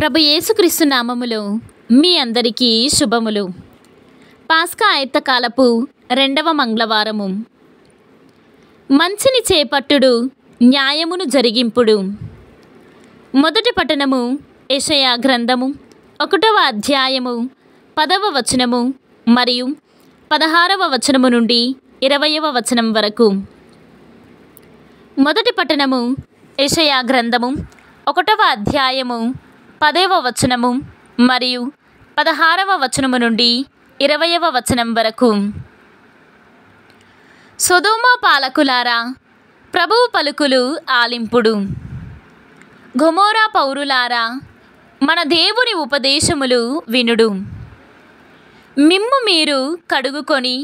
ప్రభు యేసుక్రీస్తు నామములో మీ అందరికీ శుభములు పాస్కా ఆయుత్తకాలపు రెండవ మంగళవారము మంచిని చేపట్టుడు న్యాయమును జరిగింపుడు మొదటి పట్టణము యషయా గ్రంథము ఒకటవ అధ్యాయము పదవ వచనము మరియు పదహారవ వచనము నుండి ఇరవయవ వచనం వరకు మొదటి పట్టణము యషయా గ్రంథము ఒకటవ అధ్యాయము పదేవ వచనము మరియు పదహారవ వచనము నుండి ఇరవయవ వచనం వరకు సుధూమ పాలకులారా ప్రభువు పలుకులు ఆలింపుడు ఘుమోరా పౌరులారా మన దేవుని ఉపదేశములు వినుడు మిమ్ము మీరు కడుగుకొని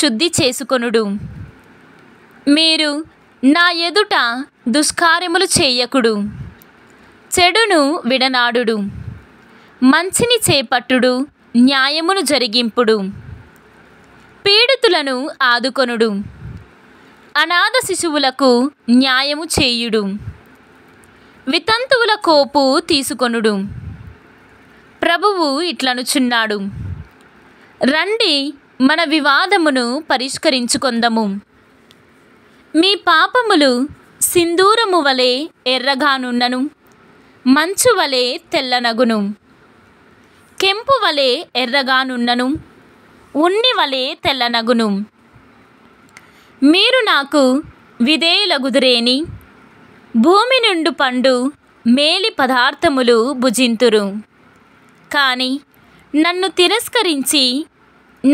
శుద్ధి చేసుకొనుడు మీరు నా ఎదుట దుష్కార్యములు చేయకుడు చెడును విడనాడుడు మంచిని చేపట్టుడు న్యాయమును జరిగింపుడు పీడితులను ఆదుకొనుడు అనాథ శిశువులకు న్యాయము చేయుడు వితంతువుల కోపు తీసుకొనుడు ప్రభువు ఇట్లనుచున్నాడు రండి మన వివాదమును పరిష్కరించుకొందము మీ పాపములు సింధూరము వలె ఎర్రగానున్నను మంచు వలె తెల్లనగును కెంపు వలె ఎర్రగానున్నను ఉన్ని వలె తెల్లనగును మీరు నాకు విధేయులగుదురేని భూమి నుండి పండు మేలి పదార్థములు భుజింతురు కానీ నన్ను తిరస్కరించి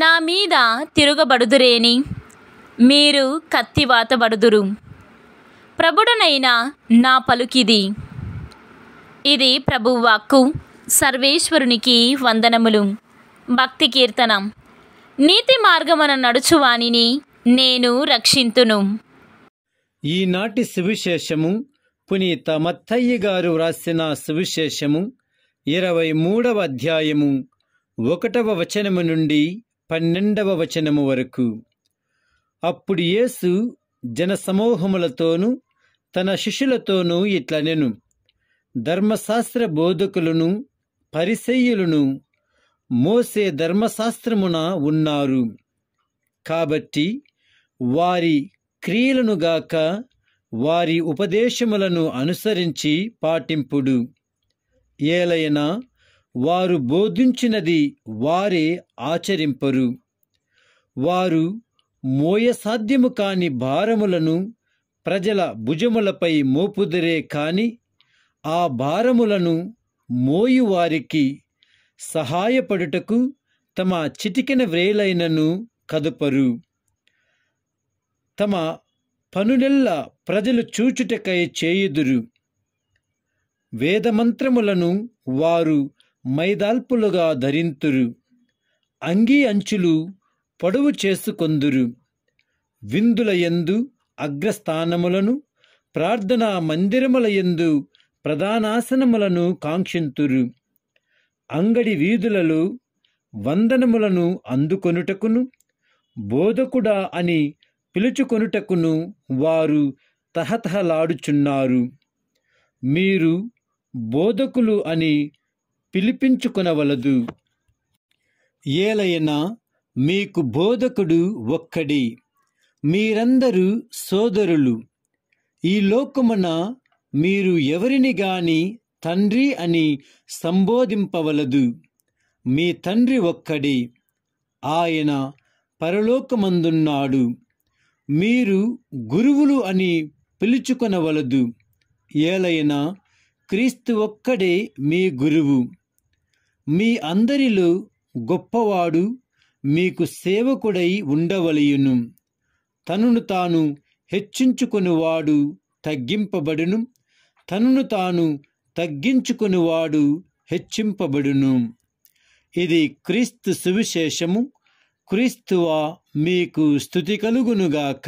నా మీద తిరుగబడుదురేని మీరు కత్తివాతబడుదురు ప్రభుడనైనా నా పలుకిది ఇది ప్రభువాక్కు సర్వేశ్వరునికి వందనములు భక్తి కీర్తనం నీతి మార్గమున నడుచువానిని నేను రక్షింతును ఈనాటి సువిశేషము పునీత మత్తయ్య గారు వ్రాసిన సువిశేషము ఇరవై మూడవ అధ్యాయము ఒకటవ వచనము నుండి పన్నెండవ వచనము వరకు అప్పుడు యేసు జనసమూహములతోనూ తన శిష్యులతోనూ ఇట్లనెను ధర్మశాస్త్ర బోధకులను పరిసయ్యులను మోసే ధర్మశాస్త్రమున ఉన్నారు కాబట్టి వారి క్రియలను గాక వారి ఉపదేశములను అనుసరించి పాటింపుడు ఏలైనా వారు బోధించినది వారే ఆచరింపరు వారు మోయసాధ్యము కాని భారములను ప్రజల భుజములపై మోపుదరే కాని ఆ భారములను మోయువారికి సహాయపడుటకు తమ చిటికిన వ్రేలైనను కదుపరు తమ పనులెల్ల ప్రజలు చూచుటకై చేయుదురు వేదమంత్రములను వారు మైదాల్పులుగా ధరింతురు అంగీ అంచులు పొడవు చేసుకొందురు విందుల యందు అగ్రస్థానములను ప్రార్థనా మందిరముల యందు ప్రధానాసనములను కాంక్షింతురు అంగడి వీధులలో వందనములను అందుకొనుటకును బోధకుడా అని పిలుచుకొనుటకును వారు తహతహలాడుచున్నారు మీరు బోధకులు అని పిలిపించుకొనవలదు ఏలైనా మీకు బోధకుడు ఒక్కడి మీరందరూ సోదరులు ఈ లోకమున మీరు ఎవరిని గాని తండ్రి అని సంబోధింపవలదు మీ తండ్రి ఒక్కడే ఆయన పరలోకమందున్నాడు మీరు గురువులు అని పిలుచుకొనవలదు ఏలైనా క్రీస్తు ఒక్కడే మీ గురువు మీ అందరిలో గొప్పవాడు మీకు సేవకుడై ఉండవలయును తనను తాను హెచ్చించుకునివాడు తగ్గింపబడును తనను తాను తగ్గించుకునివాడు హెచ్చింపబడును ఇది క్రీస్తు సువిశేషము క్రీస్తువా మీకు స్థుతి కలుగునుగాక